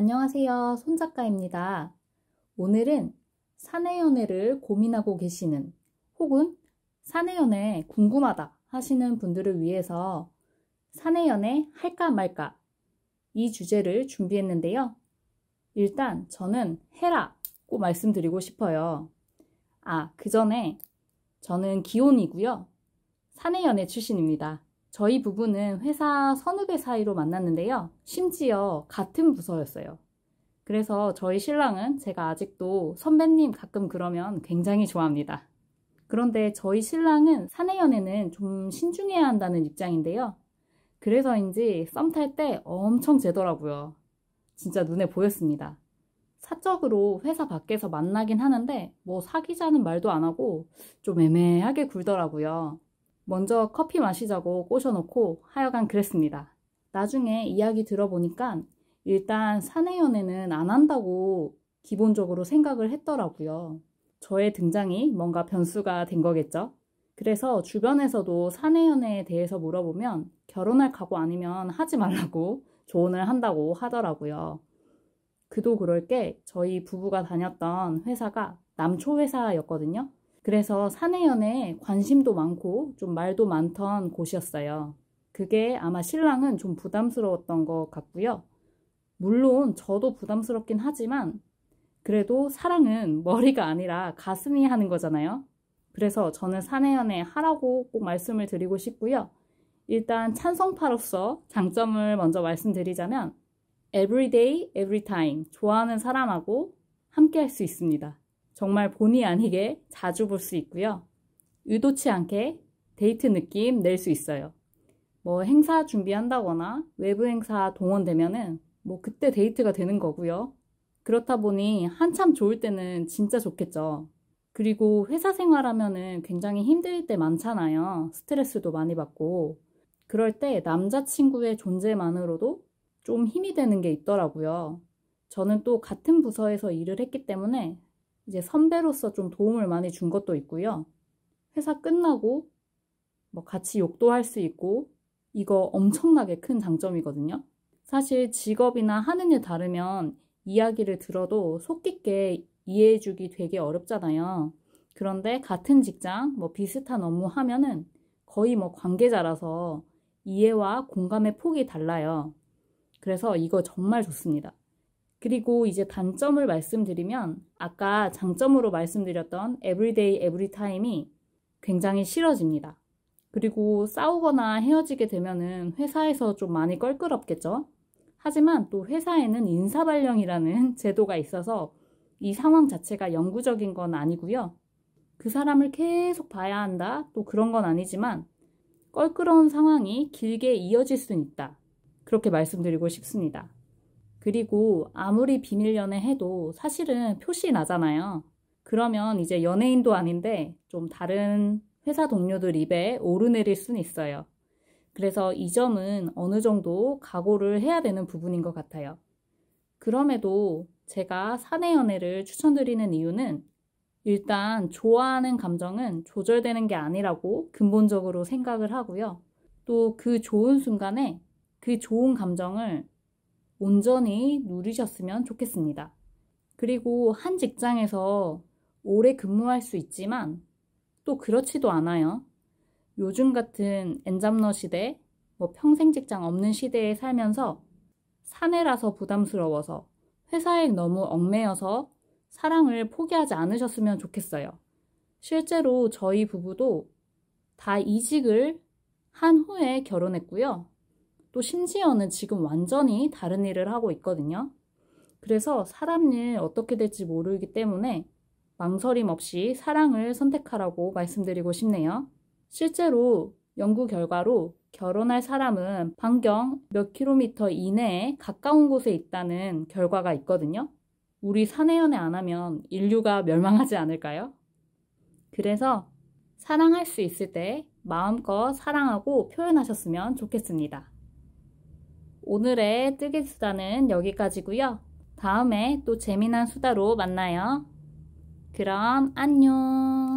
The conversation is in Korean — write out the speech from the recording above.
안녕하세요. 손작가입니다. 오늘은 사내연애를 고민하고 계시는 혹은 사내연애 궁금하다 하시는 분들을 위해서 사내연애 할까 말까 이 주제를 준비했는데요. 일단 저는 해라꼭 말씀드리고 싶어요. 아, 그 전에 저는 기혼이고요. 사내연애 출신입니다. 저희 부부는 회사 선후배 사이로 만났는데요. 심지어 같은 부서였어요. 그래서 저희 신랑은 제가 아직도 선배님 가끔 그러면 굉장히 좋아합니다. 그런데 저희 신랑은 사내 연애는 좀 신중해야 한다는 입장인데요. 그래서인지 썸 탈 때 엄청 재더라고요. 진짜 눈에 보였습니다. 사적으로 회사 밖에서 만나긴 하는데 뭐 사귀자는 말도 안 하고 좀 애매하게 굴더라고요. 먼저 커피 마시자고 꼬셔놓고 하여간 그랬습니다. 나중에 이야기 들어보니까 일단 사내 연애는 안 한다고 기본적으로 생각을 했더라고요. 저의 등장이 뭔가 변수가 된 거겠죠? 그래서 주변에서도 사내 연애에 대해서 물어보면 결혼할 각오 아니면 하지 말라고 조언을 한다고 하더라고요. 그도 그럴 게 저희 부부가 다녔던 회사가 남초 회사였거든요. 그래서 사내연에 관심도 많고 좀 말도 많던 곳이었어요. 그게 아마 신랑은 좀 부담스러웠던 것 같고요. 물론 저도 부담스럽긴 하지만 그래도 사랑은 머리가 아니라 가슴이 하는 거잖아요. 그래서 저는 사내연애 하라고 꼭 말씀을 드리고 싶고요. 일단 찬성파로서 장점을 먼저 말씀드리자면 everyday, everytime 좋아하는 사람하고 함께 할 수 있습니다. 정말 본의 아니게 자주 볼 수 있고요. 의도치 않게 데이트 느낌 낼 수 있어요. 뭐 행사 준비한다거나 외부 행사 동원되면은 뭐 그때 데이트가 되는 거고요. 그렇다 보니 한참 좋을 때는 진짜 좋겠죠. 그리고 회사 생활하면은 굉장히 힘들 때 많잖아요. 스트레스도 많이 받고. 그럴 때 남자친구의 존재만으로도 좀 힘이 되는 게 있더라고요. 저는 또 같은 부서에서 일을 했기 때문에 이제 선배로서 좀 도움을 많이 준 것도 있고요. 회사 끝나고 뭐 같이 욕도 할 수 있고 이거 엄청나게 큰 장점이거든요. 사실 직업이나 하는 일 다르면 이야기를 들어도 속 깊게 이해해주기 되게 어렵잖아요. 그런데 같은 직장, 뭐 비슷한 업무 하면은 거의 뭐 관계자라서 이해와 공감의 폭이 달라요. 그래서 이거 정말 좋습니다. 그리고 이제 단점을 말씀드리면 아까 장점으로 말씀드렸던 에브리데이 에브리타임이 굉장히 싫어집니다. 그리고 싸우거나 헤어지게 되면은 회사에서 좀 많이 껄끄럽겠죠? 하지만 또 회사에는 인사발령이라는 제도가 있어서 이 상황 자체가 영구적인 건 아니고요. 그 사람을 계속 봐야 한다, 또 그런 건 아니지만 껄끄러운 상황이 길게 이어질 수는 있다. 그렇게 말씀드리고 싶습니다. 그리고 아무리 비밀 연애해도 사실은 표시 나잖아요. 그러면 이제 연예인도 아닌데 좀 다른 회사 동료들 입에 오르내릴 순 있어요. 그래서 이 점은 어느 정도 각오를 해야 되는 부분인 것 같아요. 그럼에도 제가 사내 연애를 추천드리는 이유는 일단 좋아하는 감정은 조절되는 게 아니라고 근본적으로 생각을 하고요. 또 그 좋은 순간에 그 좋은 감정을 온전히 누리셨으면 좋겠습니다. 그리고 한 직장에서 오래 근무할 수 있지만 또 그렇지도 않아요. 요즘 같은 엔잡러 시대, 뭐 평생 직장 없는 시대에 살면서 사내라서 부담스러워서 회사에 너무 얽매여서 사랑을 포기하지 않으셨으면 좋겠어요. 실제로 저희 부부도 다 이직을 한 후에 결혼했고요. 또 심지어는 지금 완전히 다른 일을 하고 있거든요. 그래서 사람 일 어떻게 될지 모르기 때문에 망설임 없이 사랑을 선택하라고 말씀드리고 싶네요. 실제로 연구 결과로 결혼할 사람은 반경 몇 킬로미터 이내에 가까운 곳에 있다는 결과가 있거든요. 우리 사내연애 안 하면 인류가 멸망하지 않을까요? 그래서 사랑할 수 있을 때 마음껏 사랑하고 표현하셨으면 좋겠습니다. 오늘의 뜨개 수다는 여기까지고요. 다음에 또 재미난 수다로 만나요. 그럼 안녕.